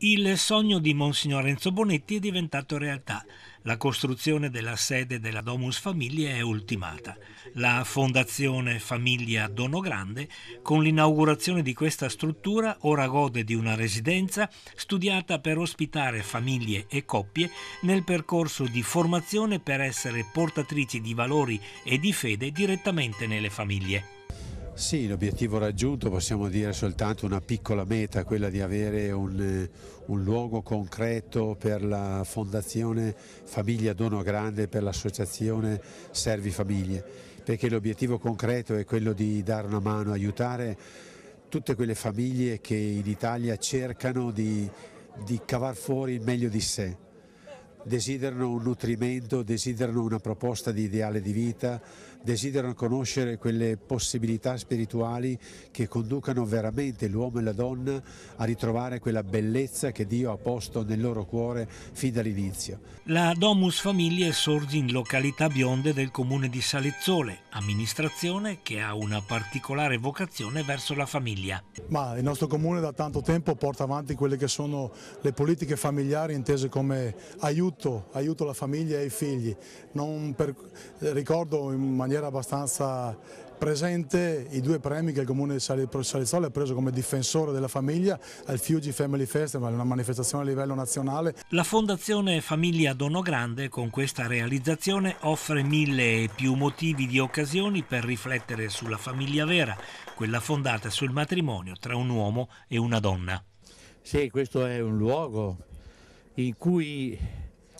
Il sogno di Monsignor Enzo Bonetti è diventato realtà. La costruzione della sede della Domus Famiglia è ultimata. La Fondazione Famiglia Dono Grande, con l'inaugurazione di questa struttura, ora gode di una residenza studiata per ospitare famiglie e coppie nel percorso di formazione per essere portatrici di valori e di fede direttamente nelle famiglie. Sì, l'obiettivo raggiunto possiamo dire soltanto una piccola meta, quella di avere un, eh, un luogo concreto per la Fondazione Famiglia Dono Grande, per l'Associazione Servi Famiglie, perché l'obiettivo concreto è quello di dare una mano, aiutare tutte quelle famiglie che in Italia cercano di, di cavar fuori il meglio di sé desiderano un nutrimento, desiderano una proposta di ideale di vita, desiderano conoscere quelle possibilità spirituali che conducano veramente l'uomo e la donna a ritrovare quella bellezza che Dio ha posto nel loro cuore fin dall'inizio. La Domus Famiglie sorge in località bionde del comune di Salezzole, amministrazione che ha una particolare vocazione verso la famiglia. Ma il nostro comune da tanto tempo porta avanti quelle che sono le politiche familiari intese come aiuto tutto aiuto la famiglia e i figli, per, ricordo in maniera abbastanza presente i due premi che il comune di Salizzole ha preso come difensore della famiglia al Fiuggi Family Festival, una manifestazione a livello nazionale. La fondazione Famiglia Dono Grande con questa realizzazione offre mille e più motivi di occasioni per riflettere sulla famiglia vera, quella fondata sul matrimonio tra un uomo e una donna. Sì, questo è un luogo in cui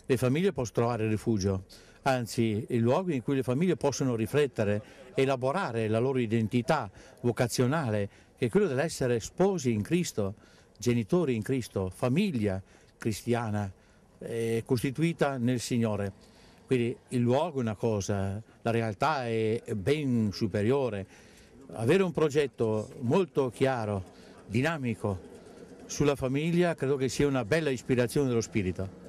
le famiglie possono trovare rifugio, anzi i luoghi in cui le famiglie possono riflettere, elaborare la loro identità vocazionale, che è quello dell'essere sposi in Cristo, genitori in Cristo, famiglia cristiana eh, costituita nel Signore. Quindi il luogo è una cosa, la realtà è ben superiore. Avere un progetto molto chiaro, dinamico sulla famiglia, credo che sia una bella ispirazione dello spirito.